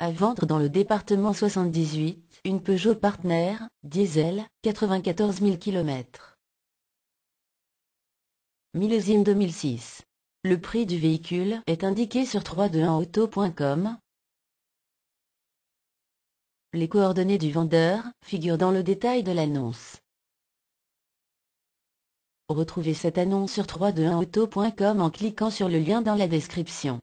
À vendre dans le département 78, une Peugeot Partner, diesel, 94 000 km. Millésime 2006. Le prix du véhicule est indiqué sur 321auto.com. Les coordonnées du vendeur figurent dans le détail de l'annonce. Retrouvez cette annonce sur 321auto.com en cliquant sur le lien dans la description.